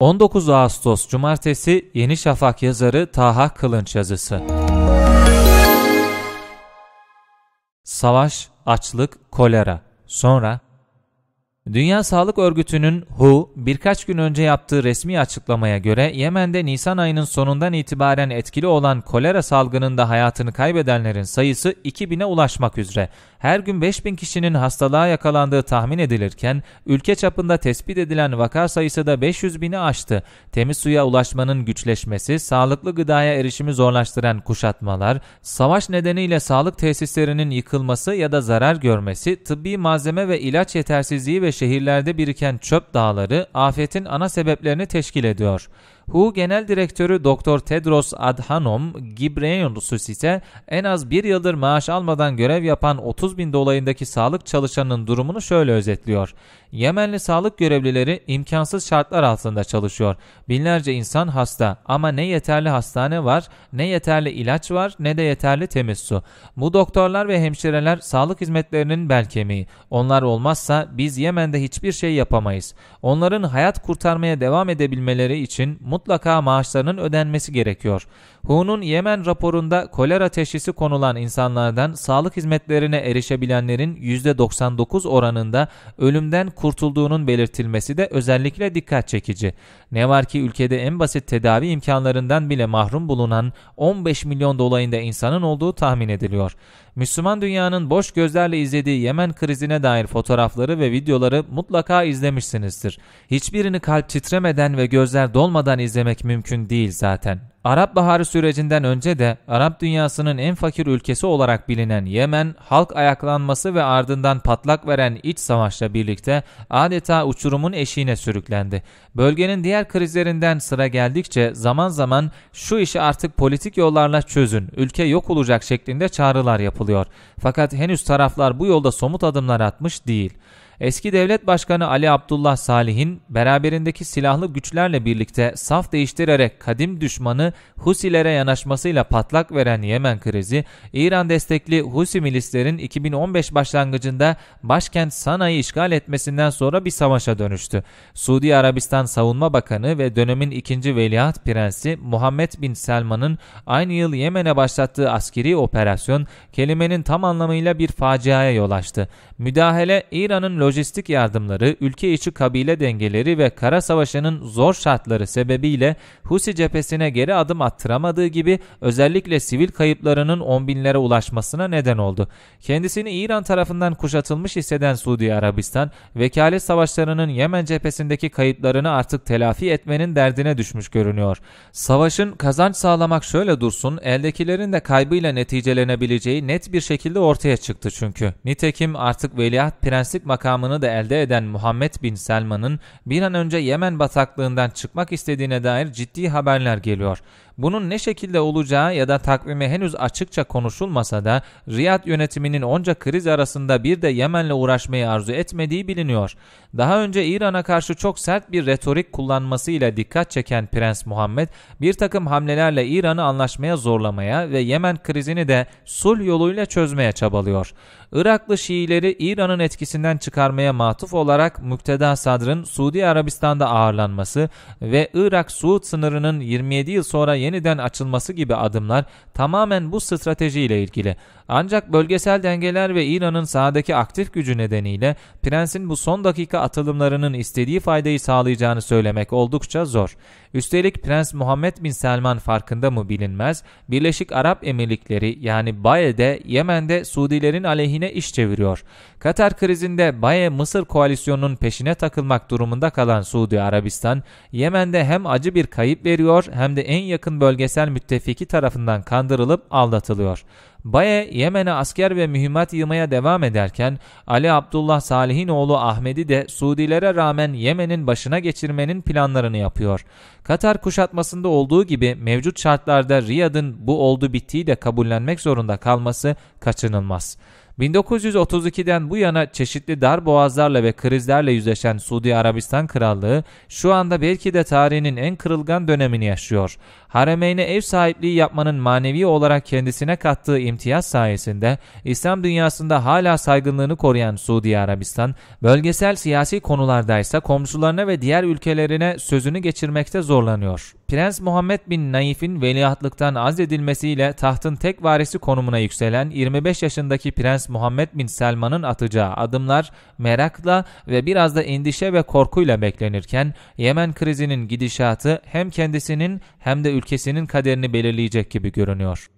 19 Ağustos Cumartesi Yeni Şafak yazarı Taha Kılınç yazısı. Savaş, açlık, kolera. Sonra Dünya Sağlık Örgütü'nün WHO birkaç gün önce yaptığı resmi açıklamaya göre Yemen'de Nisan ayının sonundan itibaren etkili olan kolera salgınında hayatını kaybedenlerin sayısı 2000'e ulaşmak üzere. Her gün 5000 kişinin hastalığa yakalandığı tahmin edilirken ülke çapında tespit edilen vaka sayısı da 500 bini aştı. Temiz suya ulaşmanın güçleşmesi, sağlıklı gıdaya erişimi zorlaştıran kuşatmalar, savaş nedeniyle sağlık tesislerinin yıkılması ya da zarar görmesi, tıbbi malzeme ve ilaç yetersizliği ve şehirlerde biriken çöp dağları afetin ana sebeplerini teşkil ediyor. WHO Genel Direktörü Doktor Tedros Adhanom Ghebreyesus ise en az bir yıldır maaş almadan görev yapan 30 bin dolayındaki sağlık çalışanının durumunu şöyle özetliyor. Yemenli sağlık görevlileri imkansız şartlar altında çalışıyor. Binlerce insan hasta ama ne yeterli hastane var, ne yeterli ilaç var, ne de yeterli temiz su. Bu doktorlar ve hemşireler sağlık hizmetlerinin bel kemiği. Onlar olmazsa biz Yemen'de hiçbir şey yapamayız. Onların hayat kurtarmaya devam edebilmeleri için mutlaka maaşlarının ödenmesi gerekiyor. Hu'nun Yemen raporunda kolera teşhisi konulan insanlardan sağlık hizmetlerine erişebilenlerin %99 oranında ölümden kurtulduğunun belirtilmesi de özellikle dikkat çekici. Ne var ki ülkede en basit tedavi imkanlarından bile mahrum bulunan 15 milyon dolayında insanın olduğu tahmin ediliyor. Müslüman dünyanın boş gözlerle izlediği Yemen krizine dair fotoğrafları ve videoları mutlaka izlemişsinizdir. Hiçbirini kalp titremeden ve gözler dolmadan izlemek mümkün değil zaten. Arap Baharı sürecinden önce de Arap dünyasının en fakir ülkesi olarak bilinen Yemen, halk ayaklanması ve ardından patlak veren iç savaşla birlikte adeta uçurumun eşiğine sürüklendi. Bölgenin diğer krizlerinden sıra geldikçe zaman zaman şu işi artık politik yollarla çözün, ülke yok olacak şeklinde çağrılar yapılıyor. Fakat henüz taraflar bu yolda somut adımlar atmış değil. Eski devlet başkanı Ali Abdullah Salih'in beraberindeki silahlı güçlerle birlikte saf değiştirerek kadim düşmanı Husilere yanaşmasıyla patlak veren Yemen krizi, İran destekli Husi milislerin 2015 başlangıcında başkent Sana'yı işgal etmesinden sonra bir savaşa dönüştü. Suudi Arabistan Savunma Bakanı ve dönemin ikinci veliaht prensi Muhammed bin Selman'ın aynı yıl Yemen'e başlattığı askeri operasyon kelimenin tam anlamıyla bir faciaya yol açtı. Müdahale İran'ın lojistik yardımları, ülke içi kabile dengeleri ve kara savaşının zor şartları sebebiyle Husi cephesine geri adım attıramadığı gibi özellikle sivil kayıplarının on binlere ulaşmasına neden oldu. Kendisini İran tarafından kuşatılmış hisseden Suudi Arabistan, vekalet savaşlarının Yemen cephesindeki kayıplarını artık telafi etmenin derdine düşmüş görünüyor. Savaşın kazanç sağlamak şöyle dursun, eldekilerin de kaybıyla neticelenebileceği net bir şekilde ortaya çıktı çünkü. Nitekim artık veliaht prenslik makamı makamını da elde eden Muhammed bin Selman'ın bir an önce Yemen bataklığından çıkmak istediğine dair ciddi haberler geliyor. Bunun ne şekilde olacağı ya da takvimi henüz açıkça konuşulmasa da Riyad yönetiminin onca kriz arasında bir de Yemen'le uğraşmayı arzu etmediği biliniyor. Daha önce İran'a karşı çok sert bir retorik kullanmasıyla dikkat çeken Prens Muhammed bir takım hamlelerle İran'ı anlaşmaya zorlamaya ve Yemen krizini de sulh yoluyla çözmeye çabalıyor. Iraklı Şiileri İran'ın etkisinden çıkarmaya matuf olarak Mükteda Sadr'ın Suudi Arabistan'da ağırlanması ve Irak-Suud sınırının 27 yıl sonra yeniden açılması gibi adımlar tamamen bu stratejiyle ilgili. Ancak bölgesel dengeler ve İran'ın sahadaki aktif gücü nedeniyle prensin bu son dakika atılımlarının istediği faydayı sağlayacağını söylemek oldukça zor. Üstelik Prens Muhammed bin Selman farkında mı bilinmez, Birleşik Arap Emirlikleri yani Baye'de Yemen'de Suudilerin aleyhine iş çeviriyor. Katar krizinde Baye mısır koalisyonunun peşine takılmak durumunda kalan Suudi Arabistan, Yemen'de hem acı bir kayıp veriyor hem de en yakın bölgesel müttefiki tarafından kandırılıp aldatılıyor. Baye Yemen'e asker ve mühimmat yığmaya devam ederken Ali Abdullah Salih'in oğlu Ahmet'i de Suudilere rağmen Yemen'in başına geçirmenin planlarını yapıyor. Katar kuşatmasında olduğu gibi mevcut şartlarda Riyad'ın bu oldu bittiği de kabullenmek zorunda kalması kaçınılmaz. 1932'den bu yana çeşitli dar boğazlarla ve krizlerle yüzleşen Suudi Arabistan Krallığı şu anda belki de tarihinin en kırılgan dönemini yaşıyor. Haremeyne ev sahipliği yapmanın manevi olarak kendisine kattığı imtiyaz sayesinde İslam dünyasında hala saygınlığını koruyan Suudi Arabistan, bölgesel siyasi konularda ise komşularına ve diğer ülkelerine sözünü geçirmekte zorlanıyor. Prens Muhammed bin Naif'in veliahtlıktan azledilmesiyle tahtın tek varisi konumuna yükselen 25 yaşındaki Prens Muhammed bin Selman'ın atacağı adımlar merakla ve biraz da endişe ve korkuyla beklenirken Yemen krizinin gidişatı hem kendisinin hem de ülkesinin kaderini belirleyecek gibi görünüyor.